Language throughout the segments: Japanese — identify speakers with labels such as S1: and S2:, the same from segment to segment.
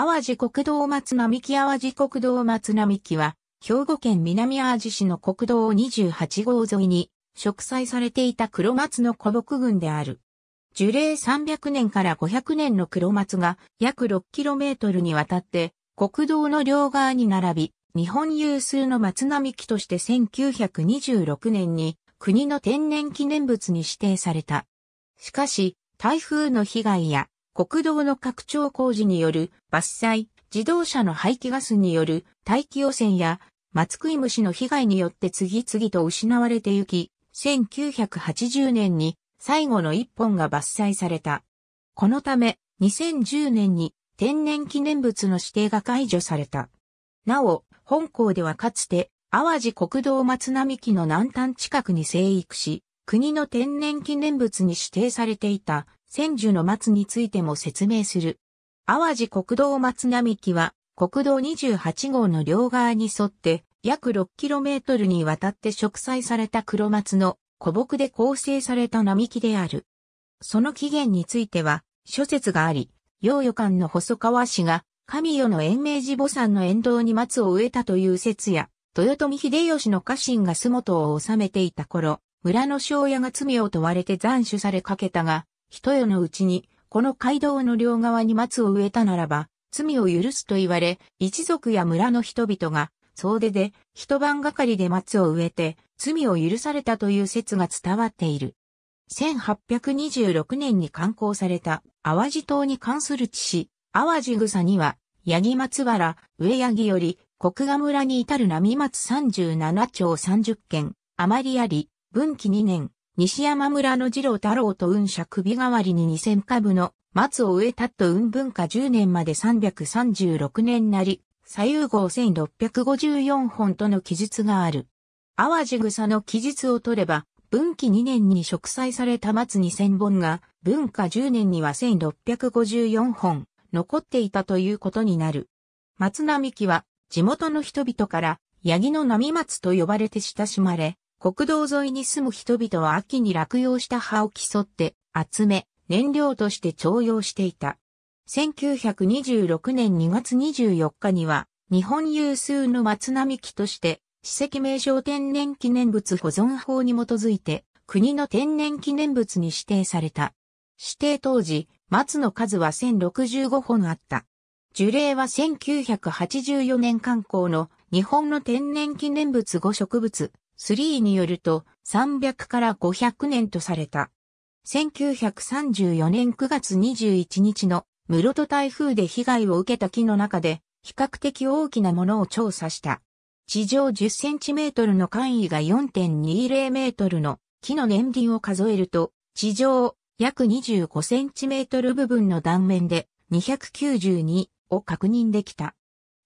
S1: 淡路国道松並木淡路国道松並木は、兵庫県南淡路市の国道28号沿いに、植栽されていた黒松の古木群である。樹齢300年から500年の黒松が約 6km にわたって国道の両側に並び、日本有数の松並木として1926年に国の天然記念物に指定された。しかし、台風の被害や国道の拡張工事による伐採、自動車の排気ガスによる大気汚染や松食い虫の被害によって次々と失われてゆき、1980年に最後の一本が伐採された。このため、2010年に天然記念物の指定が解除された。なお、本校ではかつて、淡路国道松並木の南端近くに生育し、国の天然記念物に指定されていた千住の松についても説明する。淡路国道松並木は、国道28号の両側に沿って、約 6km にわたって植栽された黒松の古木で構成された並木である。その起源については、諸説があり、洋予館の細川氏が、神代の延命寺母山の沿道に松を植えたという説や、豊臣秀吉の家臣が洲本を治めていた頃、村の庄屋が罪を問われて斬首されかけたが、人よのうちに、この街道の両側に松を植えたならば、罪を許すと言われ、一族や村の人々が、総出で一晩がかりで松を植えて、罪を許されたという説が伝わっている。1826年に刊行された淡路島に関する地史、淡路草には、八木松原、上八木より、国賀村に至る波松37町30件、余りあり、文紀2年、西山村の二郎太郎と運社首代わりに2000株の松を植えたと運文化10年まで336年なり、左右号1654本との記述がある。淡路草の記述を取れば、文紀2年に植栽された松2000本が、文化10年には1654本残っていたということになる。松並木は地元の人々から、ヤギの並松と呼ばれて親しまれ、国道沿いに住む人々は秋に落葉した葉を競って集め、燃料として徴用していた。1926年2月24日には、日本有数の松並木として、史跡名称天然記念物保存法に基づいて、国の天然記念物に指定された。指定当時、松の数は1065本あった。樹齢は1984年刊行の日本の天然記念物5植物3によると300から500年とされた。1934年9月21日の室戸台風で被害を受けた木の中で比較的大きなものを調査した。地上10センチメートルの範囲が4.20メートルの木の年輪を数えると、地上約25センチメートル部分の断面で292を確認できた。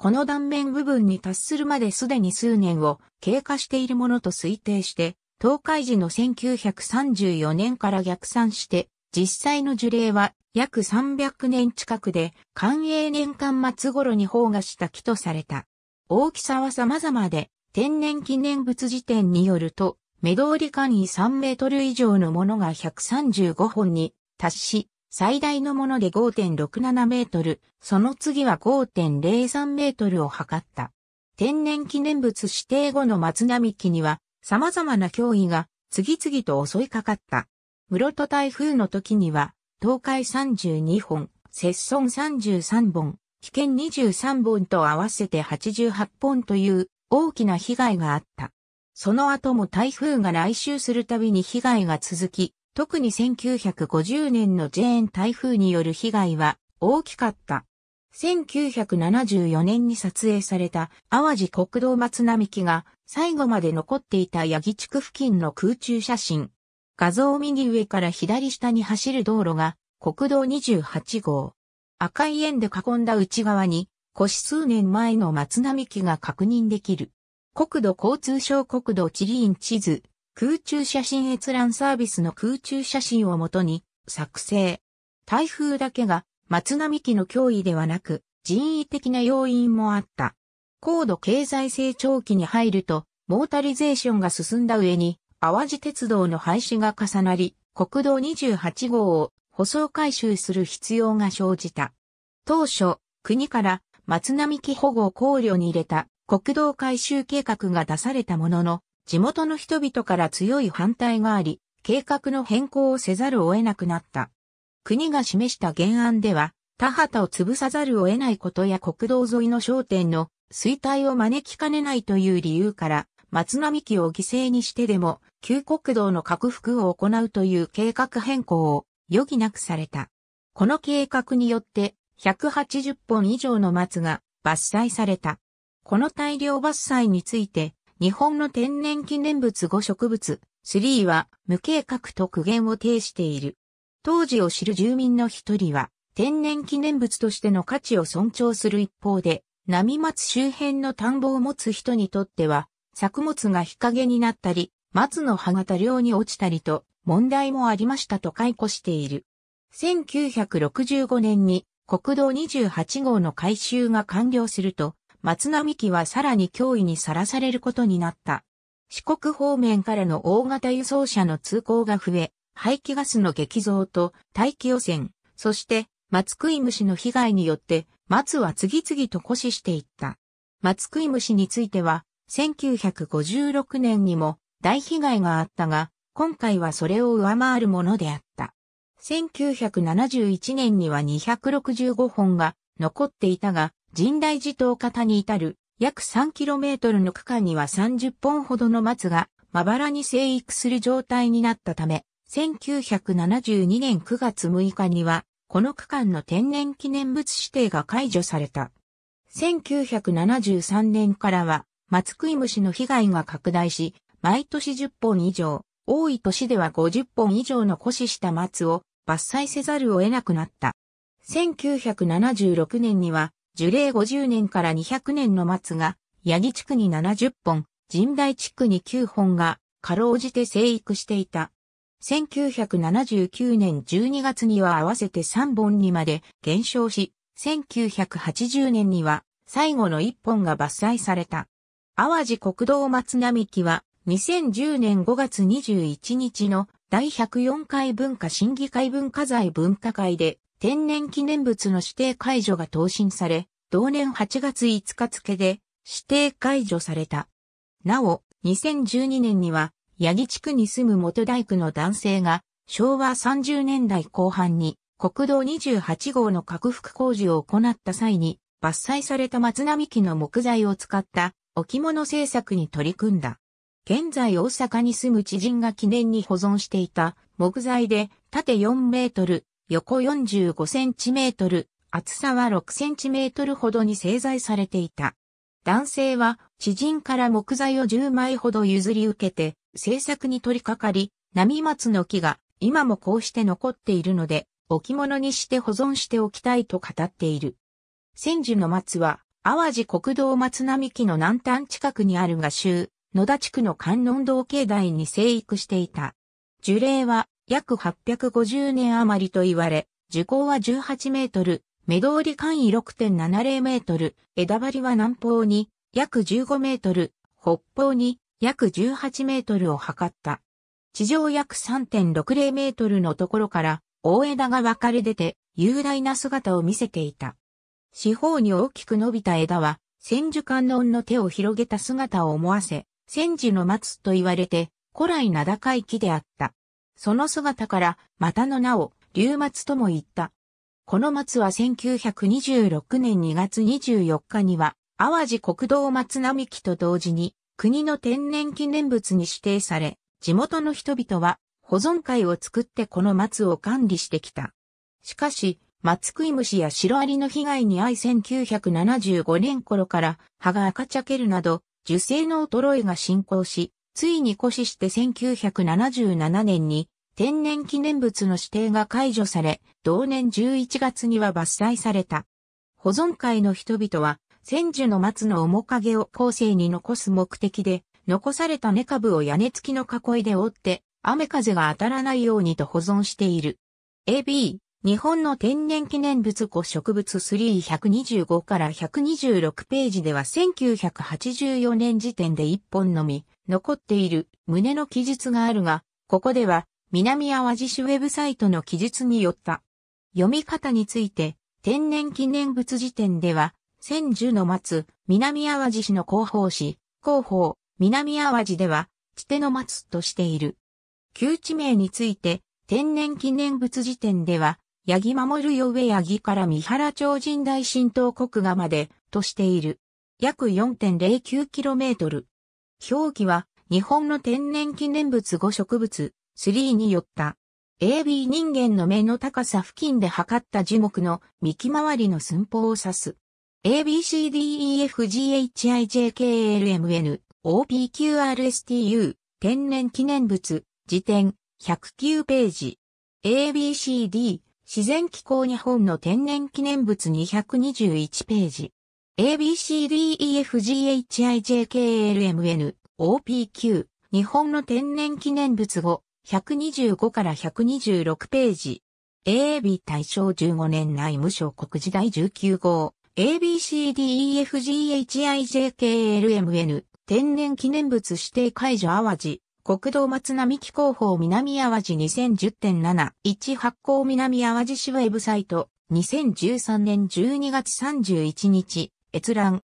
S1: この断面部分に達するまですでに数年を経過しているものと推定して、東海時の1934年から逆算して、実際の樹齢は約300年近くで、寛永年間末頃に放がした木とされた。大きさは様々で、天然記念物辞典によると、目通り間に3メートル以上のものが135本に達し、最大のもので5.67メートル、その次は5.03メートルを測った。天然記念物指定後の松並木には様々な脅威が次々と襲いかかった。室戸台風の時には、東海32本、節村33本、危険23本と合わせて88本という大きな被害があった。その後も台風が来襲するたびに被害が続き、特に1950年のジェーン台風による被害は大きかった。1974年に撮影された淡路国道松並木が最後まで残っていた八木地区付近の空中写真。画像右上から左下に走る道路が国道28号。赤い円で囲んだ内側に、腰数年前の松並木が確認できる。国土交通省国土地理院地図空中写真閲覧サービスの空中写真をもとに作成。台風だけが松並木の脅威ではなく人為的な要因もあった。高度経済成長期に入るとモータリゼーションが進んだ上に淡路鉄道の廃止が重なり国道28号を舗装改修する必要が生じた。当初、国から松並木保護を考慮に入れた国道改修計画が出されたものの、地元の人々から強い反対があり、計画の変更をせざるを得なくなった。国が示した原案では、田畑を潰さざるを得ないことや国道沿いの商店の衰退を招きかねないという理由から、松並木を犠牲にしてでも、旧国道の拡幅を行うという計画変更を余儀なくされた。この計画によって、180本以上の松が伐採された。この大量伐採について、日本の天然記念物5植物3は無計画と苦言を呈している。当時を知る住民の一人は天然記念物としての価値を尊重する一方で、波松周辺の田んぼを持つ人にとっては、作物が日陰になったり、松の葉が多量に落ちたりと問題もありましたと解雇している。1965年に国道28号の改修が完了すると、松並木はさらに脅威にさらされることになった。四国方面からの大型輸送車の通行が増え、排気ガスの激増と大気汚染、そして松食い虫の被害によって松は次々と枯死していった。松食い虫については1956年にも大被害があったが、今回はそれを上回るものであった。1971年には265本が残っていたが、神代寺塔方に至る約 3km の区間には30本ほどの松がまばらに生育する状態になったため、1972年9月6日には、この区間の天然記念物指定が解除された。1973年からは、松食い虫の被害が拡大し、毎年10本以上、多い年では50本以上の枯死した松を伐採せざるを得なくなった。1976年には樹齢50年から200年の松が、八木地区に70本、神代地区に9本が、かろうじて生育していた。1979年12月には合わせて3本にまで減少し、1980年には最後の1本が伐採された。淡路国道松並木は2010年5月21日の第104回文化審議会文化財文化会で天然記念物の指定解除が答申され、同年8月5日付で指定解除された。なお、2012年には、八木地区に住む元大工の男性が、昭和30年代後半に国道28号の拡幅工事を行った際に、伐採された松並木の木材を使った置物制作に取り組んだ。現在大阪に住む知人が記念に保存していた木材で縦4メートル、横45センチメートル、厚さは6センチメートルほどに製材されていた。男性は知人から木材を10枚ほど譲り受けて製作に取り掛かり、波松の木が今もこうして残っているので、置物にして保存しておきたいと語っている。千住の松は、淡路国道松並木の南端近くにある画集、野田地区の観音堂境内に生育していた。樹齢は約850年余りと言われ、樹高は18メートル、目通り簡易6.70メートル、枝張りは南方に約15メートル、北方に約18メートルを測った。地上約3.60メートルのところから大枝が分かれ出て雄大な姿を見せていた。四方に大きく伸びた枝は千樹観音の手を広げた姿を思わせ、千樹の松と言われて古来名高い木であった。その姿から、またの名を、竜松とも言った。この松は1926年2月24日には、淡路国道松並木と同時に、国の天然記念物に指定され、地元の人々は保存会を作ってこの松を管理してきた。しかし、松食い虫やシロアリの被害に遭い1975年頃から葉が赤茶けるなど、樹勢の衰えが進行し、ついに固視して1977年に天然記念物の指定が解除され、同年11月には伐採された。保存会の人々は、千住の松の面影を後世に残す目的で、残された根株を屋根付きの囲いで覆って、雨風が当たらないようにと保存している。AB、日本の天然記念物古植物3125から126ページでは1984年時点で1本のみ残っている胸の記述があるが、ここでは南淡路市ウェブサイトの記述によった読み方について天然記念物時点では千住の末、南淡路市の広報誌広報、南淡路では、地手の松としている。旧地名について、天然記念物時点では、八木守るよ上八木から三原町神大新東国画までとしている。約 4.09km。表記は日本の天然記念物5植物3によった AB 人間の目の高さ付近で測った樹木の幹回りの寸法を指す。ABCDEFGHIJKLMNOPQRSTU 天然記念物辞典109ページ ABCD 自然気候日本の天然記念物221ページ。ABCDEFGHIJKLMN OPQ 日本の天然記念物5 125から126ページ。AB 大正15年内務省国時代19号 ABCDEFGHIJKLMN 天然記念物指定解除淡路国道松並木広報南淡路2010.7.1発行南淡路市ウェブサイト2013年12月31日閲覧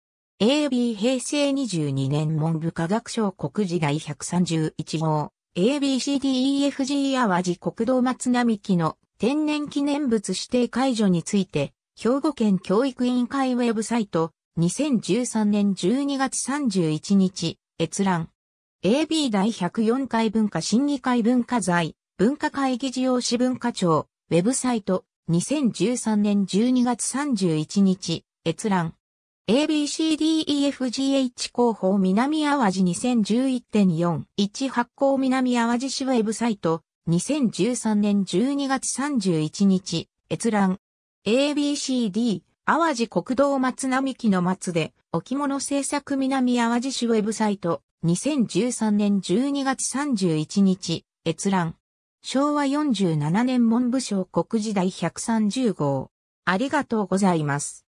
S1: AB 平成22年文部科学省国時第131号 ABCDEFG 淡路国道松並木の天然記念物指定解除について兵庫県教育委員会ウェブサイト2013年12月31日閲覧 AB 第104回文化審議会文化財、文化会議事業史文化庁、ウェブサイト、2013年12月31日、閲覧。ABCDEFGH 広報南淡路2011.41発行南淡路市ウェブサイト、2013年12月31日、閲覧。ABCD、淡路国道松並木の松で、置物制作南淡路市ウェブサイト、2013年12月31日、閲覧。昭和47年文部省国時代130号。ありがとうございます。